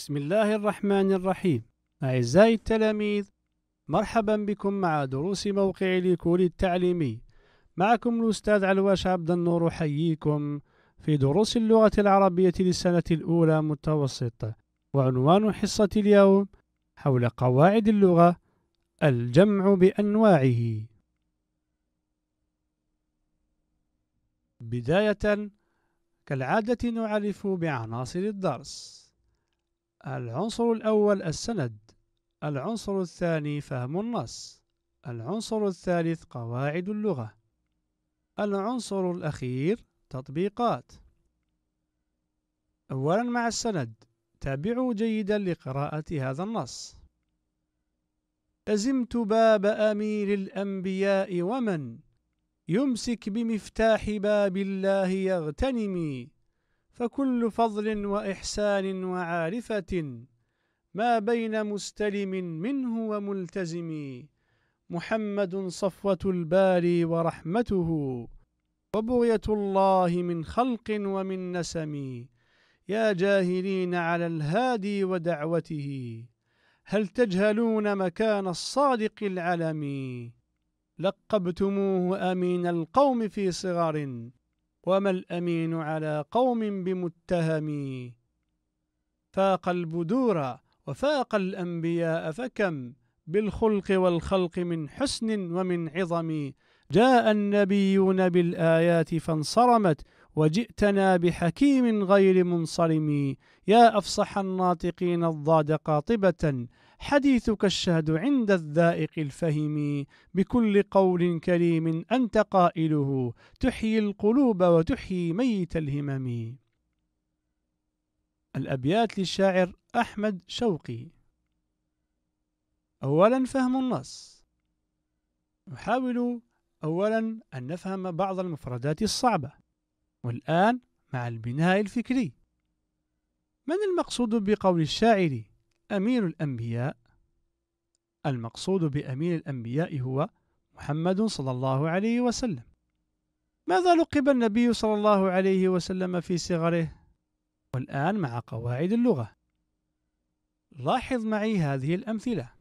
بسم الله الرحمن الرحيم أعزائي التلاميذ مرحبا بكم مع دروس موقع ليكول التعليمي معكم الأستاذ علواش عبد النور أحييكم في دروس اللغة العربية للسنة الأولى متوسطة وعنوان حصة اليوم حول قواعد اللغة الجمع بأنواعه بداية كالعادة نعرف بعناصر الدرس العنصر الأول السند العنصر الثاني فهم النص العنصر الثالث قواعد اللغة العنصر الأخير تطبيقات أولا مع السند تابعوا جيدا لقراءة هذا النص أزمت باب أمير الأنبياء ومن يمسك بمفتاح باب الله يغتنمي فكل فضل وإحسان وعارفة ما بين مستلم منه وملتزم محمد صفوة الباري ورحمته وبغية الله من خلق ومن نسم يا جاهلين على الهادي ودعوته هل تجهلون مكان الصادق العلمي لقبتموه أمين القوم في صغر وما الأمين على قوم بمتهم فاق البدور وفاق الأنبياء فكم بالخلق والخلق من حسن ومن عظم جاء النبيون بالآيات فانصرمت وجئتنا بحكيم غير منصرم يا أفصح الناطقين الضاد قاطبة حديثك الشهد عند الذائق الفهم بكل قول كريم أنت قائله تحيي القلوب وتحيي ميت الهمم الأبيات للشاعر أحمد شوقي أولا فهم النص نحاول أولا أن نفهم بعض المفردات الصعبة والآن مع البناء الفكري من المقصود بقول الشاعر أمير الأنبياء المقصود بأمير الأنبياء هو محمد صلى الله عليه وسلم ماذا لقب النبي صلى الله عليه وسلم في صغره؟ والآن مع قواعد اللغة لاحظ معي هذه الأمثلة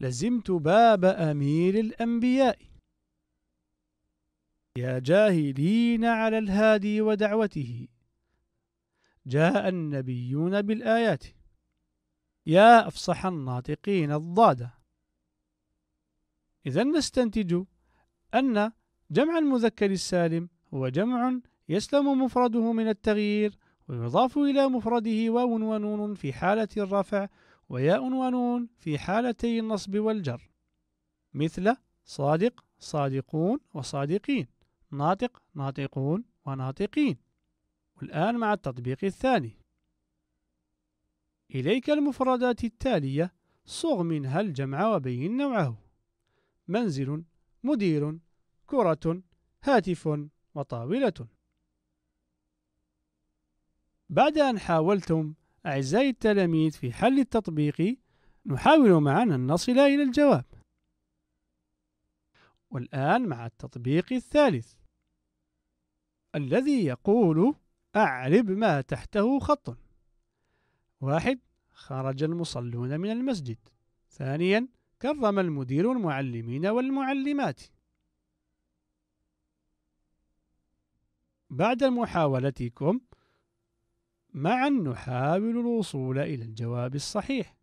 لزمت باب أمير الأنبياء يا جاهلين على الهادي ودعوته جاء النبيون بالآيات يا أفصح الناطقين الضادة إذا نستنتج أن جمع المذكر السالم هو جمع يسلم مفرده من التغيير ويضاف إلى مفرده واو ونون في حالة الرفع وياء ونون في حالتي النصب والجر مثل صادق صادقون وصادقين ناطق ناطقون وناطقين والآن مع التطبيق الثاني إليك المفردات التالية صغ منها الجمع وبين نوعه منزل مدير كرة هاتف وطاولة بعد أن حاولتم أعزائي التلاميذ في حل التطبيق نحاول معا أن نصل إلى الجواب والآن مع التطبيق الثالث الذي يقول أعرب ما تحته خط واحد خرج المصلون من المسجد ثانيا كرم المدير المعلمين والمعلمات بعد محاولتكم معا نحاول الوصول إلى الجواب الصحيح